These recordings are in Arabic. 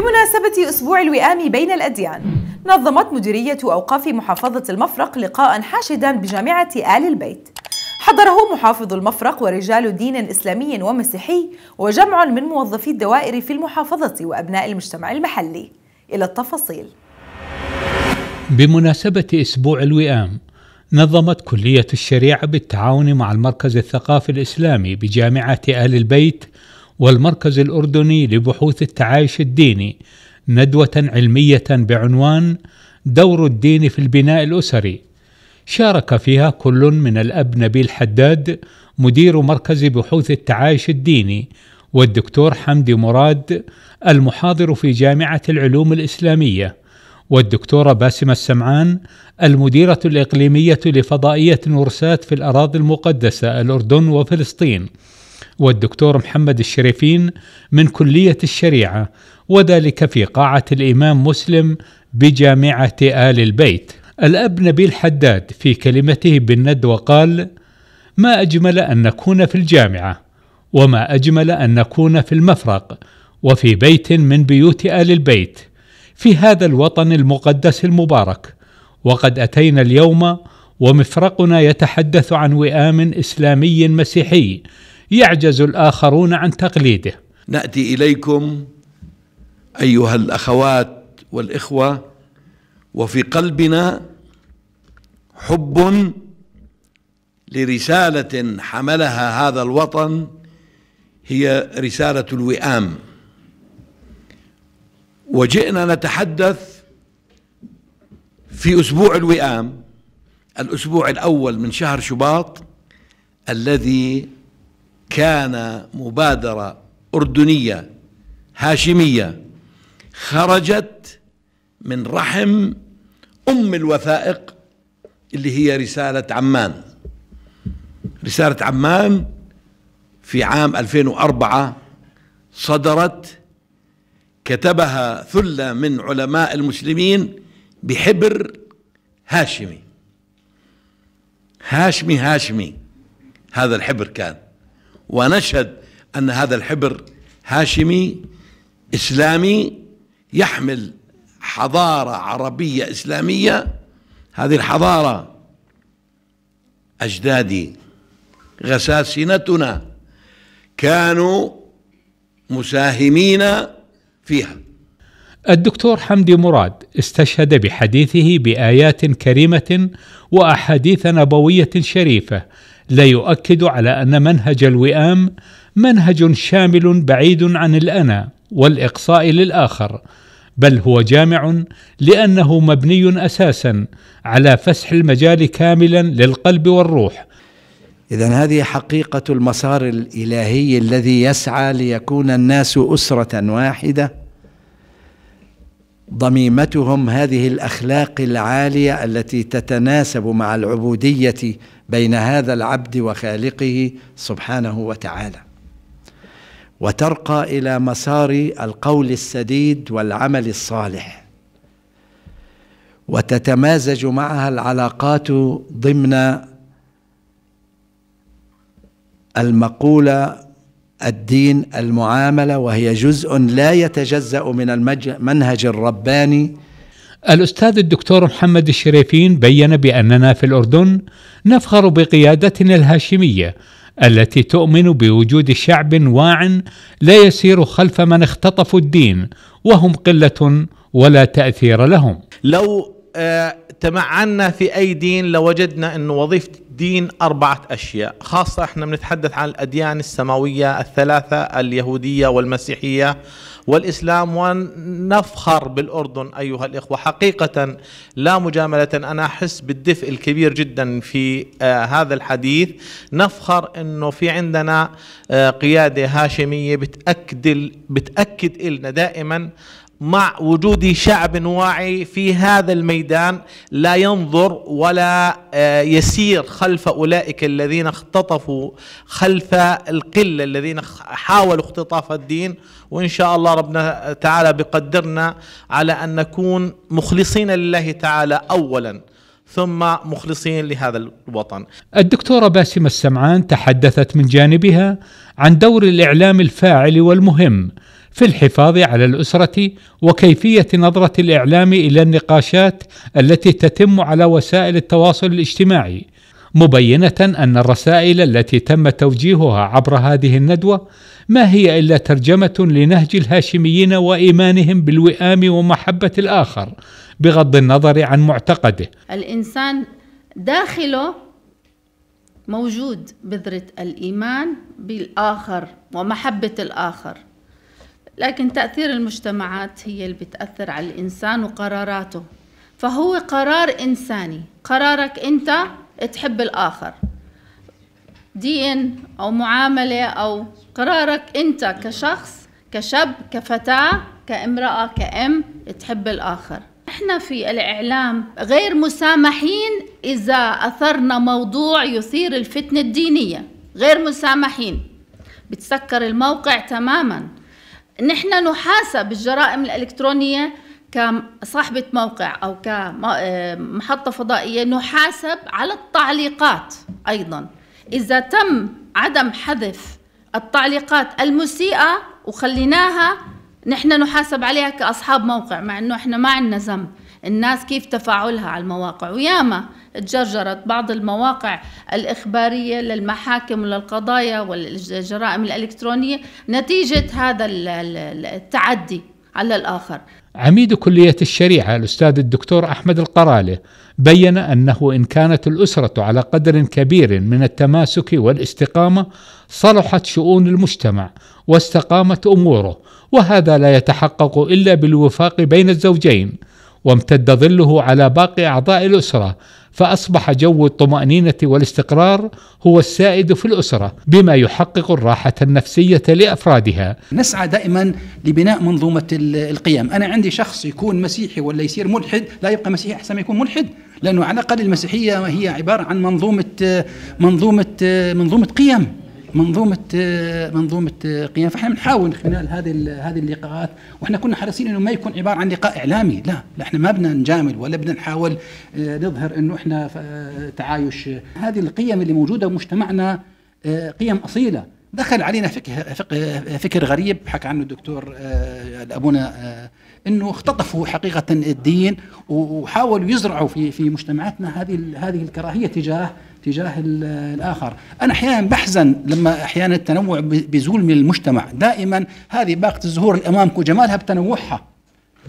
بمناسبة أسبوع الوئام بين الأديان نظمت مديرية أوقاف محافظة المفرق لقاء حاشدا بجامعة آل البيت حضره محافظ المفرق ورجال دين إسلامي ومسيحي وجمع من موظفي الدوائر في المحافظة وأبناء المجتمع المحلي إلى التفاصيل بمناسبة أسبوع الوئام نظمت كلية الشريعة بالتعاون مع المركز الثقافي الإسلامي بجامعة آل البيت والمركز الأردني لبحوث التعايش الديني ندوة علمية بعنوان دور الدين في البناء الأسري شارك فيها كل من الأب نبيل حداد مدير مركز بحوث التعايش الديني والدكتور حمدي مراد المحاضر في جامعة العلوم الإسلامية والدكتورة باسمة السمعان المديرة الإقليمية لفضائية نورسات في الأراضي المقدسة الأردن وفلسطين والدكتور محمد الشريفين من كلية الشريعة وذلك في قاعة الإمام مسلم بجامعة آل البيت. الأب نبيل حداد في كلمته بالندوة قال: ما أجمل أن نكون في الجامعة، وما أجمل أن نكون في المفرق، وفي بيت من بيوت آل البيت، في هذا الوطن المقدس المبارك، وقد أتينا اليوم ومفرقنا يتحدث عن وئام إسلامي مسيحي يعجز الاخرون عن تقليده ناتي اليكم ايها الاخوات والاخوه وفي قلبنا حب لرساله حملها هذا الوطن هي رساله الوئام وجئنا نتحدث في اسبوع الوئام الاسبوع الاول من شهر شباط الذي كان مبادرة أردنية هاشمية خرجت من رحم أم الوثائق اللي هي رسالة عمان رسالة عمان في عام 2004 صدرت كتبها ثلة من علماء المسلمين بحبر هاشمي هاشمي هاشمي هذا الحبر كان ونشهد أن هذا الحبر هاشمي إسلامي يحمل حضارة عربية إسلامية هذه الحضارة أجدادي غساسنتنا كانوا مساهمين فيها الدكتور حمدي مراد استشهد بحديثه بايات كريمه واحاديث نبويه شريفه لا يؤكد على أن منهج الوئام منهج شامل بعيد عن الأنا والإقصاء للآخر بل هو جامع لأنه مبني أساسا على فسح المجال كاملا للقلب والروح إذا هذه حقيقة المسار الإلهي الذي يسعى ليكون الناس أسرة واحدة ضميمتهم هذه الاخلاق العاليه التي تتناسب مع العبوديه بين هذا العبد وخالقه سبحانه وتعالى وترقى الى مسار القول السديد والعمل الصالح وتتمازج معها العلاقات ضمن المقوله الدين المعامله وهي جزء لا يتجزا من المنهج الرباني الاستاذ الدكتور محمد الشريفين بين باننا في الاردن نفخر بقيادتنا الهاشميه التي تؤمن بوجود شعب واع لا يسير خلف من اختطفوا الدين وهم قله ولا تاثير لهم لو آه، تمعنا في أي دين لوجدنا انه وظيفة الدين أربعة أشياء خاصة إحنا بنتحدث عن الأديان السماوية الثلاثة اليهودية والمسيحية والإسلام ونفخر بالأردن أيها الإخوة حقيقة لا مجاملة أنا أحس بالدفء الكبير جدا في آه، هذا الحديث نفخر أنه في عندنا آه، قيادة هاشمية بتأكد, بتأكد إلنا دائما مع وجود شعب واعي في هذا الميدان لا ينظر ولا آه، يسير خلف اولئك الذين اختطفوا خلف القله الذين حاولوا اختطاف الدين وان شاء الله ربنا تعالى بقدرنا على ان نكون مخلصين لله تعالى اولا ثم مخلصين لهذا الوطن. الدكتوره باسمه السمعان تحدثت من جانبها عن دور الاعلام الفاعل والمهم في الحفاظ على الأسرة وكيفية نظرة الإعلام إلى النقاشات التي تتم على وسائل التواصل الاجتماعي مبينة أن الرسائل التي تم توجيهها عبر هذه الندوة ما هي إلا ترجمة لنهج الهاشميين وإيمانهم بالوئام ومحبة الآخر بغض النظر عن معتقده الإنسان داخله موجود بذرة الإيمان بالآخر ومحبة الآخر لكن تأثير المجتمعات هي اللي بتأثر على الإنسان وقراراته فهو قرار إنساني قرارك أنت تحب الآخر دين أو معاملة أو قرارك أنت كشخص كشاب كفتاة كامرأة كأم تحب الآخر احنا في الاعلام غير مسامحين اذا اثرنا موضوع يثير الفتنه الدينيه غير مسامحين بتسكر الموقع تماما نحن نحاسب الجرائم الإلكترونية كصاحبة موقع أو كمحطة فضائية نحاسب على التعليقات أيضا إذا تم عدم حذف التعليقات المسيئة وخليناها نحن نحاسب عليها كأصحاب موقع مع أنه إحنا ما عندنا ذنب الناس كيف تفاعلها على المواقع وياما تجرجرت بعض المواقع الإخبارية للمحاكم وللقضايا والجرائم الإلكترونية نتيجة هذا التعدي على الآخر عميد كلية الشريعة الأستاذ الدكتور أحمد القرالة بين أنه إن كانت الأسرة على قدر كبير من التماسك والاستقامة صلحت شؤون المجتمع واستقامت أموره وهذا لا يتحقق إلا بالوفاق بين الزوجين وامتد ظله على باقي أعضاء الأسرة فأصبح جو الطمأنينة والاستقرار هو السائد في الأسرة بما يحقق الراحة النفسية لأفرادها نسعى دائما لبناء منظومة القيم أنا عندي شخص يكون مسيحي ولا يصير ملحد لا يبقى مسيحي أحسن ما يكون ملحد لأنه على الأقل المسيحية هي عبارة عن منظومة منظومة منظومة قيم منظومه منظومه قيام فاحنا بنحاول من خلال هذه هذه اللقاءات واحنا كنا حريصين انه ما يكون عباره عن لقاء اعلامي لا لا احنا ما بدنا نجامل ولا بدنا نحاول آه، نظهر انه احنا آه، تعايش هذه القيم اللي موجوده بمجتمعنا آه، قيم اصيله دخل علينا فكر, فكر غريب حكى عنه الدكتور ابونا انه اختطفوا حقيقه الدين وحاولوا يزرعوا في في مجتمعاتنا هذه هذه الكراهيه تجاه تجاه الاخر، انا احيانا بحزن لما احيانا التنوع بيزول من المجتمع، دائما هذه باقه الزهور اللي امامكم جمالها بتنوعها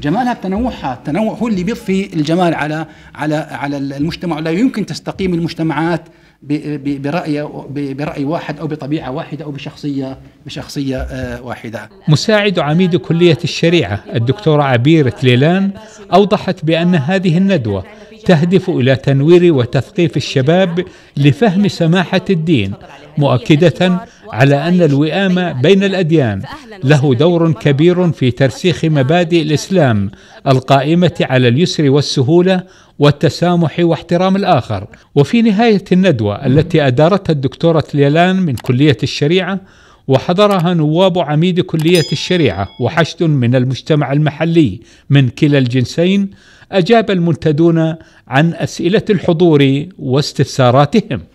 جمالها بتنوعها التنوع هو اللي بيضفي الجمال على على على المجتمع لا يمكن تستقيم المجتمعات برأي برأي واحد أو بطبيعة واحدة أو بشخصية بشخصية آه، واحدة مساعد عميد كلية الشريعة الدكتورة عبير تليلان أوضحت بأن هذه الندوة تهدف الى تنوير وتثقيف الشباب لفهم سماحه الدين مؤكده على ان الوئام بين الاديان له دور كبير في ترسيخ مبادئ الاسلام القائمه على اليسر والسهوله والتسامح واحترام الاخر وفي نهايه الندوه التي ادارتها الدكتوره ليلان من كليه الشريعه وحضرها نواب عميد كلية الشريعة وحشد من المجتمع المحلي من كلا الجنسين أجاب المنتدون عن أسئلة الحضور واستفساراتهم